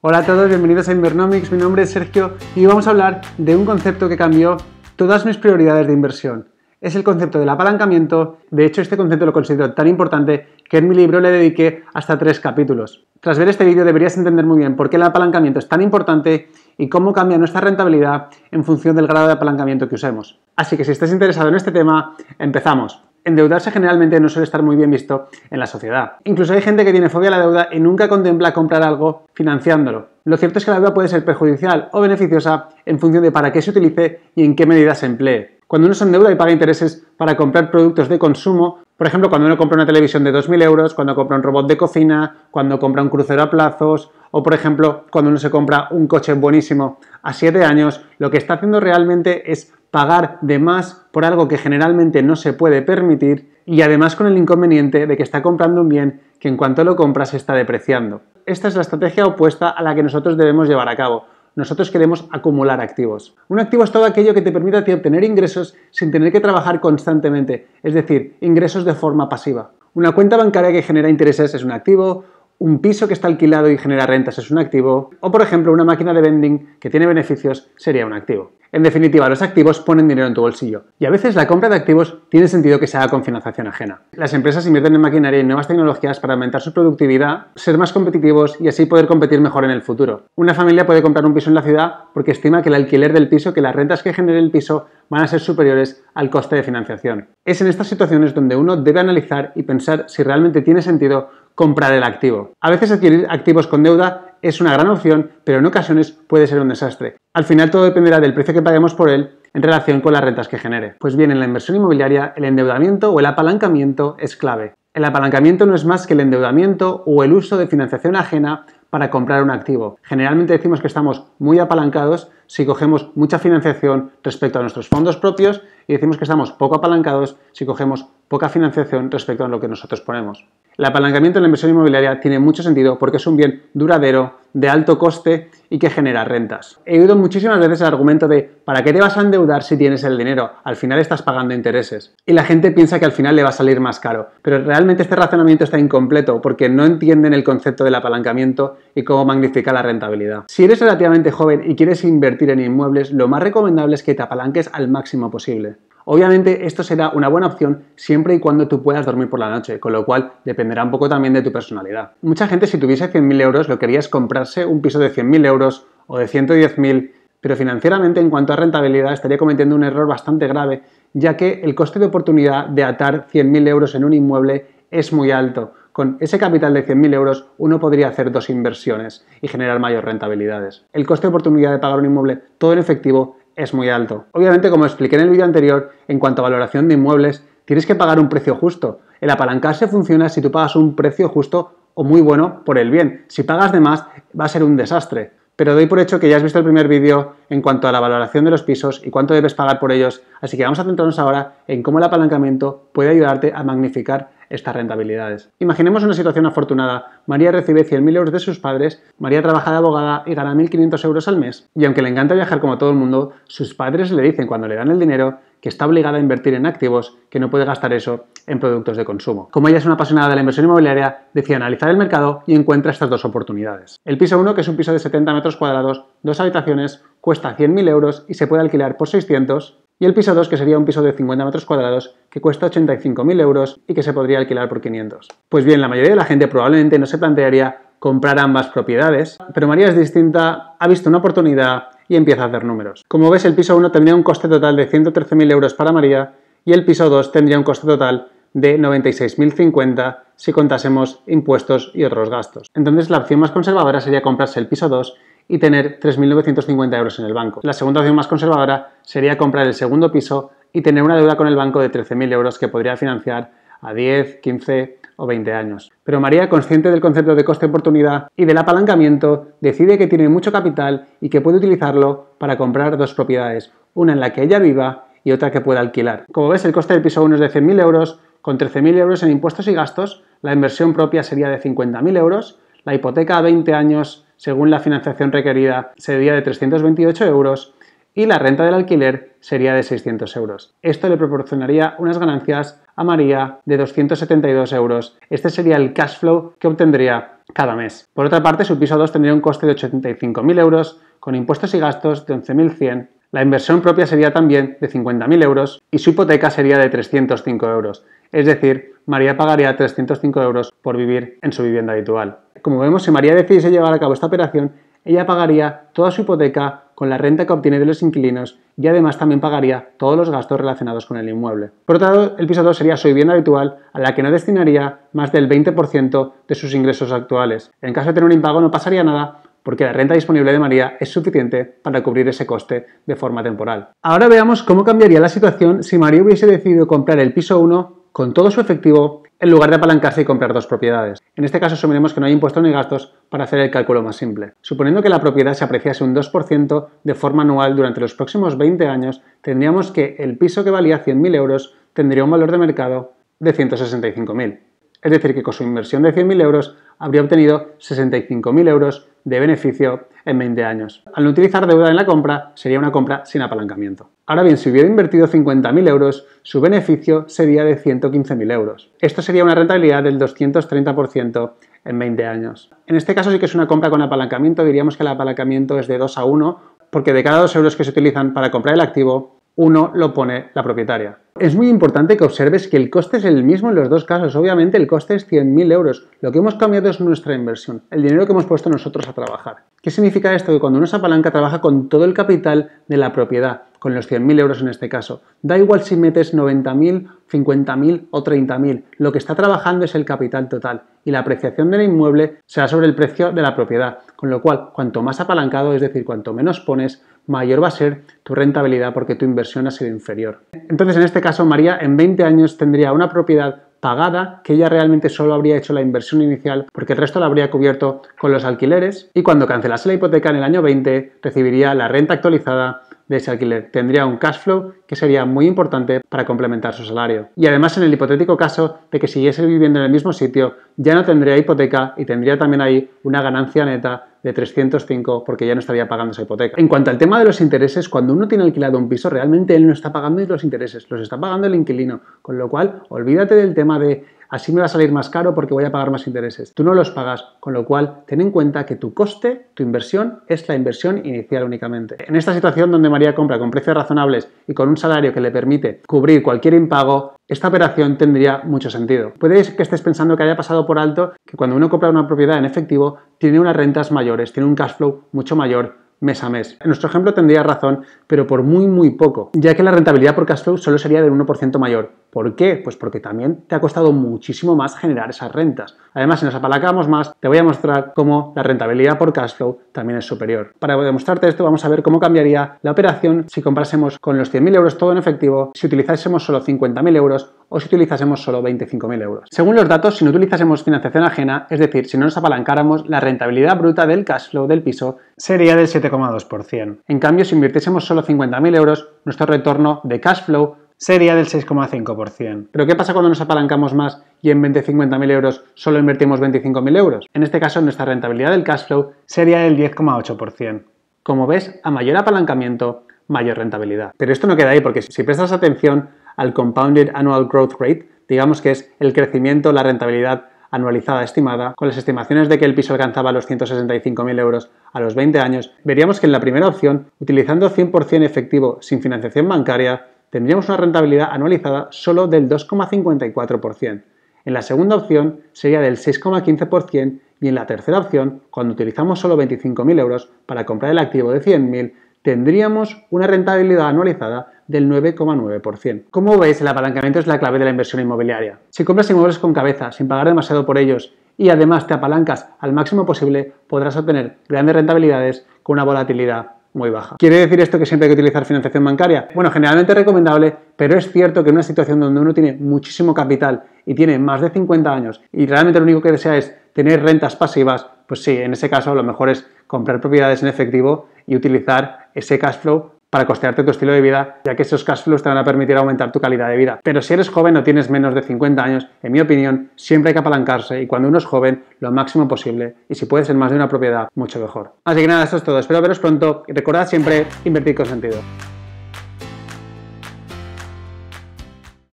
Hola a todos, bienvenidos a Invernomics, mi nombre es Sergio y hoy vamos a hablar de un concepto que cambió todas mis prioridades de inversión. Es el concepto del apalancamiento, de hecho este concepto lo considero tan importante que en mi libro le dediqué hasta tres capítulos. Tras ver este vídeo deberías entender muy bien por qué el apalancamiento es tan importante y cómo cambia nuestra rentabilidad en función del grado de apalancamiento que usemos. Así que si estás interesado en este tema, empezamos endeudarse generalmente no suele estar muy bien visto en la sociedad. Incluso hay gente que tiene fobia a la deuda y nunca contempla comprar algo financiándolo. Lo cierto es que la deuda puede ser perjudicial o beneficiosa en función de para qué se utilice y en qué medida se emplee. Cuando uno se endeuda y paga intereses para comprar productos de consumo, por ejemplo, cuando uno compra una televisión de 2.000 euros, cuando compra un robot de cocina, cuando compra un crucero a plazos, o por ejemplo, cuando uno se compra un coche buenísimo a 7 años, lo que está haciendo realmente es pagar de más por algo que generalmente no se puede permitir y además con el inconveniente de que está comprando un bien que en cuanto lo compra se está depreciando. Esta es la estrategia opuesta a la que nosotros debemos llevar a cabo nosotros queremos acumular activos. Un activo es todo aquello que te permite obtener ingresos sin tener que trabajar constantemente, es decir, ingresos de forma pasiva. Una cuenta bancaria que genera intereses es un activo, un piso que está alquilado y genera rentas es un activo, o por ejemplo una máquina de vending que tiene beneficios sería un activo. En definitiva, los activos ponen dinero en tu bolsillo y a veces la compra de activos tiene sentido que se haga con financiación ajena. Las empresas invierten en maquinaria y nuevas tecnologías para aumentar su productividad, ser más competitivos y así poder competir mejor en el futuro. Una familia puede comprar un piso en la ciudad porque estima que el alquiler del piso, que las rentas que genere el piso van a ser superiores al coste de financiación. Es en estas situaciones donde uno debe analizar y pensar si realmente tiene sentido comprar el activo. A veces adquirir activos con deuda es una gran opción, pero en ocasiones puede ser un desastre. Al final todo dependerá del precio que paguemos por él en relación con las rentas que genere. Pues bien, en la inversión inmobiliaria el endeudamiento o el apalancamiento es clave. El apalancamiento no es más que el endeudamiento o el uso de financiación ajena para comprar un activo. Generalmente decimos que estamos muy apalancados si cogemos mucha financiación respecto a nuestros fondos propios y decimos que estamos poco apalancados si cogemos poca financiación respecto a lo que nosotros ponemos. El apalancamiento en la inversión inmobiliaria tiene mucho sentido porque es un bien duradero, de alto coste y que genera rentas. He oído muchísimas veces el argumento de ¿para qué te vas a endeudar si tienes el dinero? Al final estás pagando intereses. Y la gente piensa que al final le va a salir más caro. Pero realmente este razonamiento está incompleto porque no entienden el concepto del apalancamiento y cómo magnifica la rentabilidad. Si eres relativamente joven y quieres invertir en inmuebles, lo más recomendable es que te apalanques al máximo posible. Obviamente esto será una buena opción siempre y cuando tú puedas dormir por la noche, con lo cual dependerá un poco también de tu personalidad. Mucha gente si tuviese 100.000 euros lo quería es comprarse un piso de 100.000 euros o de 110.000, pero financieramente en cuanto a rentabilidad estaría cometiendo un error bastante grave, ya que el coste de oportunidad de atar 100.000 euros en un inmueble es muy alto. Con ese capital de 100.000 euros uno podría hacer dos inversiones y generar mayores rentabilidades. El coste de oportunidad de pagar un inmueble todo en efectivo es muy alto. Obviamente, como expliqué en el vídeo anterior, en cuanto a valoración de inmuebles, tienes que pagar un precio justo. El apalancarse funciona si tú pagas un precio justo o muy bueno por el bien. Si pagas de más, va a ser un desastre. Pero doy por hecho que ya has visto el primer vídeo en cuanto a la valoración de los pisos y cuánto debes pagar por ellos, así que vamos a centrarnos ahora en cómo el apalancamiento puede ayudarte a magnificar estas rentabilidades. Imaginemos una situación afortunada. María recibe 100.000 euros de sus padres, María trabaja de abogada y gana 1.500 euros al mes. Y aunque le encanta viajar como todo el mundo, sus padres le dicen cuando le dan el dinero que está obligada a invertir en activos, que no puede gastar eso en productos de consumo. Como ella es una apasionada de la inversión inmobiliaria, decide analizar el mercado y encuentra estas dos oportunidades. El piso 1, que es un piso de 70 metros cuadrados, dos habitaciones, cuesta 100.000 euros y se puede alquilar por 600 y el piso 2, que sería un piso de 50 metros cuadrados, que cuesta 85.000 euros y que se podría alquilar por 500. Pues bien, la mayoría de la gente probablemente no se plantearía comprar ambas propiedades, pero María es distinta, ha visto una oportunidad y empieza a hacer números. Como ves, el piso 1 tendría un coste total de 113.000 euros para María y el piso 2 tendría un coste total de 96.050 si contásemos impuestos y otros gastos. Entonces la opción más conservadora sería comprarse el piso 2 y tener 3.950 euros en el banco. La segunda opción más conservadora sería comprar el segundo piso y tener una deuda con el banco de 13.000 euros que podría financiar a 10, 15 o 20 años. Pero María, consciente del concepto de coste-oportunidad y del apalancamiento, decide que tiene mucho capital y que puede utilizarlo para comprar dos propiedades, una en la que ella viva y otra que pueda alquilar. Como ves, el coste del piso 1 es de 100.000 euros, con 13.000 euros en impuestos y gastos, la inversión propia sería de 50.000 euros, la hipoteca a 20 años según la financiación requerida, sería de 328 euros y la renta del alquiler sería de 600 euros. Esto le proporcionaría unas ganancias a María de 272 euros. Este sería el cash flow que obtendría cada mes. Por otra parte, su piso 2 tendría un coste de 85.000 euros, con impuestos y gastos de 11.100. La inversión propia sería también de 50.000 euros y su hipoteca sería de 305 euros. Es decir, María pagaría 305 euros por vivir en su vivienda habitual como vemos, si María decidiese llevar a cabo esta operación, ella pagaría toda su hipoteca con la renta que obtiene de los inquilinos y además también pagaría todos los gastos relacionados con el inmueble. Por otro lado, el piso 2 sería su vivienda habitual a la que no destinaría más del 20% de sus ingresos actuales. En caso de tener un impago no pasaría nada porque la renta disponible de María es suficiente para cubrir ese coste de forma temporal. Ahora veamos cómo cambiaría la situación si María hubiese decidido comprar el piso 1 con todo su efectivo en lugar de apalancarse y comprar dos propiedades. En este caso asumiremos que no hay impuestos ni gastos para hacer el cálculo más simple. Suponiendo que la propiedad se apreciase un 2% de forma anual durante los próximos 20 años, tendríamos que el piso que valía 100.000 euros tendría un valor de mercado de 165.000. Es decir, que con su inversión de 100.000 euros habría obtenido 65.000 euros de beneficio en 20 años. Al no utilizar deuda en la compra, sería una compra sin apalancamiento. Ahora bien, si hubiera invertido 50.000 euros, su beneficio sería de 115.000 euros. Esto sería una rentabilidad del 230% en 20 años. En este caso sí que es una compra con apalancamiento, diríamos que el apalancamiento es de 2 a 1, porque de cada 2 euros que se utilizan para comprar el activo, uno lo pone la propietaria. Es muy importante que observes que el coste es el mismo en los dos casos. Obviamente el coste es 100.000 euros. Lo que hemos cambiado es nuestra inversión, el dinero que hemos puesto nosotros a trabajar. ¿Qué significa esto? Que cuando uno se apalanca trabaja con todo el capital de la propiedad, con los 100.000 euros en este caso. Da igual si metes 90.000, 50.000 o 30.000. Lo que está trabajando es el capital total y la apreciación del inmueble será sobre el precio de la propiedad. Con lo cual, cuanto más apalancado, es decir, cuanto menos pones, mayor va a ser tu rentabilidad porque tu inversión ha sido inferior. Entonces, en este caso, María en 20 años tendría una propiedad pagada que ella realmente solo habría hecho la inversión inicial porque el resto la habría cubierto con los alquileres y cuando cancelase la hipoteca en el año 20 recibiría la renta actualizada de ese alquiler. Tendría un cash flow que sería muy importante para complementar su salario. Y además en el hipotético caso de que siguiese viviendo en el mismo sitio, ya no tendría hipoteca y tendría también ahí una ganancia neta de 305 porque ya no estaría pagando esa hipoteca. En cuanto al tema de los intereses, cuando uno tiene alquilado un piso, realmente él no está pagando los intereses, los está pagando el inquilino, con lo cual olvídate del tema de así me va a salir más caro porque voy a pagar más intereses. Tú no los pagas, con lo cual ten en cuenta que tu coste, tu inversión, es la inversión inicial únicamente. En esta situación donde María compra con precios razonables y con un salario que le permite cubrir cualquier impago, esta operación tendría mucho sentido. Puede que estés pensando que haya pasado por alto que cuando uno compra una propiedad en efectivo tiene unas rentas mayores, tiene un cash flow mucho mayor mes a mes. En nuestro ejemplo tendría razón, pero por muy muy poco, ya que la rentabilidad por cash flow solo sería del 1% mayor ¿Por qué? Pues porque también te ha costado muchísimo más generar esas rentas. Además, si nos apalancamos más, te voy a mostrar cómo la rentabilidad por cash flow también es superior. Para demostrarte esto, vamos a ver cómo cambiaría la operación si comprásemos con los 100.000 euros todo en efectivo, si utilizásemos solo 50.000 euros o si utilizásemos solo 25.000 euros. Según los datos, si no utilizásemos financiación ajena, es decir, si no nos apalancáramos, la rentabilidad bruta del cash flow del piso sería del 7,2%. En cambio, si invirtiésemos solo 50.000 euros, nuestro retorno de cash flow sería del 6,5%. Pero ¿qué pasa cuando nos apalancamos más y en 50.000 euros solo invertimos 25.000 euros? En este caso, nuestra rentabilidad del cash flow sería del 10,8%. Como ves, a mayor apalancamiento, mayor rentabilidad. Pero esto no queda ahí, porque si prestas atención al Compounded Annual Growth Rate, digamos que es el crecimiento, la rentabilidad anualizada estimada, con las estimaciones de que el piso alcanzaba los 165.000 euros a los 20 años, veríamos que en la primera opción, utilizando 100% efectivo sin financiación bancaria, tendríamos una rentabilidad anualizada solo del 2,54%. En la segunda opción sería del 6,15% y en la tercera opción, cuando utilizamos solo 25.000 euros para comprar el activo de 100.000, tendríamos una rentabilidad anualizada del 9,9%. Como veis, el apalancamiento es la clave de la inversión inmobiliaria. Si compras inmuebles con cabeza, sin pagar demasiado por ellos, y además te apalancas al máximo posible, podrás obtener grandes rentabilidades con una volatilidad muy baja. ¿Quiere decir esto que siempre hay que utilizar financiación bancaria? Bueno, generalmente recomendable, pero es cierto que en una situación donde uno tiene muchísimo capital y tiene más de 50 años y realmente lo único que desea es tener rentas pasivas, pues sí, en ese caso lo mejor es comprar propiedades en efectivo y utilizar ese cash flow para costearte tu estilo de vida, ya que esos cash flows te van a permitir aumentar tu calidad de vida. Pero si eres joven o tienes menos de 50 años, en mi opinión, siempre hay que apalancarse y cuando uno es joven, lo máximo posible. Y si puedes en más de una propiedad, mucho mejor. Así que nada, esto es todo. Espero veros pronto y recordad siempre invertir con sentido.